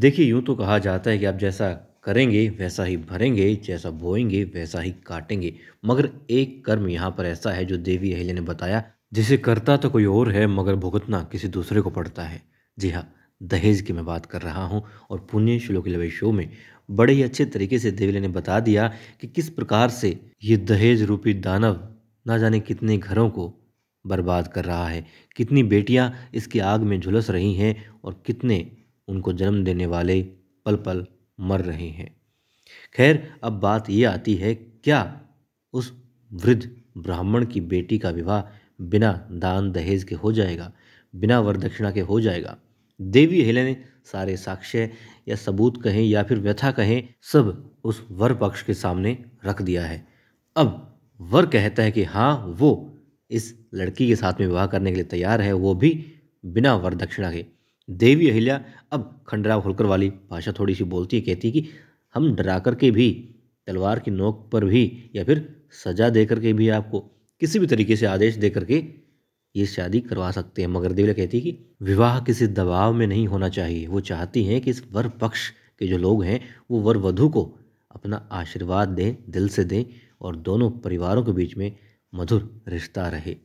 देखिए यूँ तो कहा जाता है कि आप जैसा करेंगे वैसा ही भरेंगे जैसा बोएंगे वैसा ही काटेंगे मगर एक कर्म यहाँ पर ऐसा है जो देवी अहिल्या ने बताया जिसे करता तो कोई और है मगर भुगतना किसी दूसरे को पड़ता है जी हाँ दहेज की मैं बात कर रहा हूँ और पुण्य श्लोक लवे शो में बड़े ही अच्छे तरीके से देवी ने बता दिया कि किस प्रकार से ये दहेज रूपी दानव ना जाने कितने घरों को बर्बाद कर रहा है कितनी बेटियाँ इसकी आग में झुलस रही हैं और कितने उनको जन्म देने वाले पल पल मर रहे हैं खैर अब बात यह आती है क्या उस वृद्ध ब्राह्मण की बेटी का विवाह बिना दान दहेज के हो जाएगा बिना वरदक्षिणा के हो जाएगा देवी हेले ने सारे साक्ष्य या सबूत कहें या फिर व्यथा कहें सब उस वर पक्ष के सामने रख दिया है अब वर कहता है कि हाँ वो इस लड़की के साथ में विवाह करने के लिए तैयार है वो भी बिना वरदक्षिणा के देवी अहिल्या अब खंडराव होलकर वाली भाषा थोड़ी सी बोलती है कहती है कि हम डरा कर के भी तलवार की नोक पर भी या फिर सजा दे करके भी आपको किसी भी तरीके से आदेश दे करके ये शादी करवा सकते हैं मगर देवी कहती है कि विवाह किसी दबाव में नहीं होना चाहिए वो चाहती हैं कि इस वर पक्ष के जो लोग हैं वो वर वधु को अपना आशीर्वाद दें दिल से दें और दोनों परिवारों के बीच में मधुर रिश्ता रहे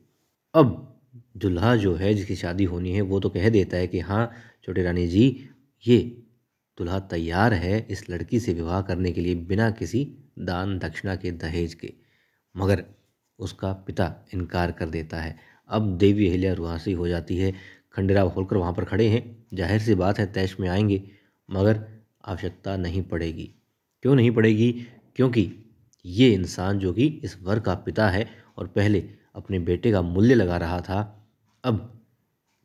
अब दुल्हा जो है जिसकी शादी होनी है वो तो कह देता है कि हाँ छोटे रानी जी ये दुल्हा तैयार है इस लड़की से विवाह करने के लिए बिना किसी दान दक्षिणा के दहेज के मगर उसका पिता इनकार कर देता है अब देवी अहिल्या रुहासी हो जाती है खंडेराव होलकर वहाँ पर खड़े हैं जाहिर सी बात है तैश में आएंगे मगर आवश्यकता नहीं पड़ेगी क्यों नहीं पड़ेगी क्योंकि ये इंसान जो कि इस वर का पिता है और पहले अपने बेटे का मूल्य लगा रहा था अब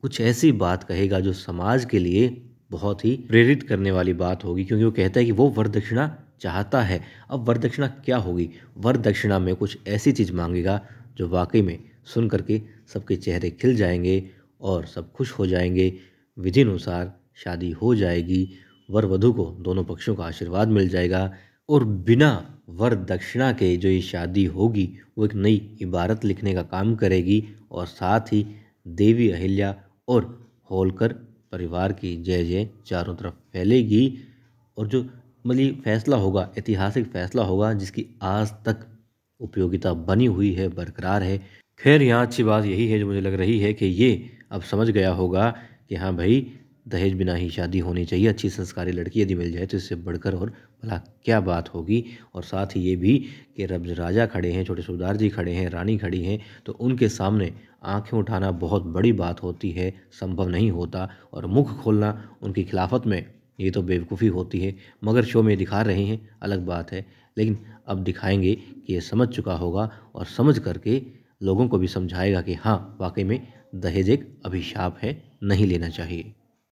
कुछ ऐसी बात कहेगा जो समाज के लिए बहुत ही प्रेरित करने वाली बात होगी क्योंकि वो कहता है कि वो वरदक्षिणा चाहता है अब वरदक्षिणा क्या होगी वरदक्षिणा में कुछ ऐसी चीज़ मांगेगा जो वाकई में सुन करके सबके चेहरे खिल जाएंगे और सब खुश हो जाएंगे विधि अनुसार शादी हो जाएगी वर वधु को दोनों पक्षों का आशीर्वाद मिल जाएगा और बिना वर दक्षिणा के जो ये शादी होगी वो एक नई इबारत लिखने का काम करेगी और साथ ही देवी अहिल्या और होलकर परिवार की जय जय चारों तरफ फैलेगी और जो मतलब फैसला होगा ऐतिहासिक फैसला होगा जिसकी आज तक उपयोगिता बनी हुई है बरकरार है खैर यहाँ अच्छी बात यही है जो मुझे लग रही है कि ये अब समझ गया होगा कि हाँ भाई दहेज बिना ही शादी होनी चाहिए अच्छी संस्कारी लड़की यदि मिल जाए तो इससे बढ़कर और भला क्या बात होगी और साथ ही ये भी कि रब राजा खड़े हैं छोटे सूबेदार जी खड़े हैं रानी खड़ी हैं तो उनके सामने आंखें उठाना बहुत बड़ी बात होती है संभव नहीं होता और मुख खोलना उनकी खिलाफत में ये तो बेवकूफ़ी होती है मगर शो में दिखा रहे हैं अलग बात है लेकिन अब दिखाएंगे कि ये समझ चुका होगा और समझ करके लोगों को भी समझाएगा कि हाँ वाकई में दहेज एक अभिशाप है नहीं लेना चाहिए